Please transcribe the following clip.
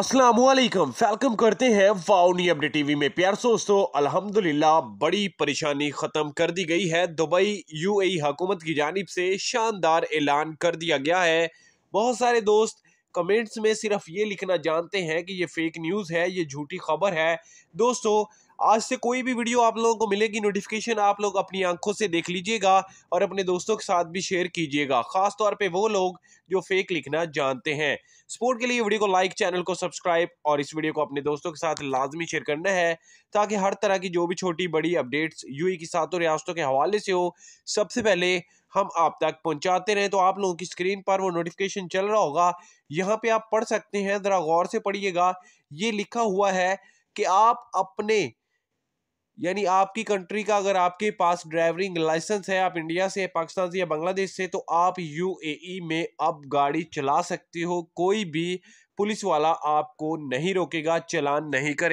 Aslam welcome करते हैं वाउनी update TV में प्यार दोस्तों अल्हम्दुलिल्लाह बड़ी परेशानी ख़त्म कर दी गई है दुबई यूएई हुकूमत की जानब से शानदार ऐलान कर दिया गया है बहुत सारे दोस्त कमेंट्स में सिर्फ ये लिखना जानते हैं कि ये फेक न्यूज़ है ये झूठी खबर है दोस्तों आज से कोई भी वीडियो आप लोगों को मिलेगी नोटिफिकेशन आप लोग अपनी आंखों से देख लीजिएगा और अपने दोस्तों के साथ भी शेयर कीजिएगा खास तौर पे वो लोग जो फेक लिखना जानते हैं सपोर्ट के लिए वीडियो को लाइक चैनल को सब्सक्राइब और इस वीडियो को अपने दोस्तों के साथ लाजमी शेयर करना है ताकि हर तरह की जो भी छोटी बड़ी अपडेट्स यूई की सातों रियासतों के हवाले से हो सबसे पहले हम आप तक पहुंचाते रहें तो आप लोगों की स्क्रीन पर वो नोटिफिकेशन चल रहा होगा यहाँ पे आप पढ़ सकते हैं ज़रा गौर से पढ़िएगा ये लिखा हुआ है कि आप अपने यानी आपकी कंट्री का अगर आपके पास ड्राइविंग लाइसेंस है आप इंडिया से पाकिस्तान से या बांग्लादेश से तो आप यूएई में अब गाड़ी चला सकते हो कोई भी पुलिस वाला आपको नहीं रोकेगा चलान नहीं करेगा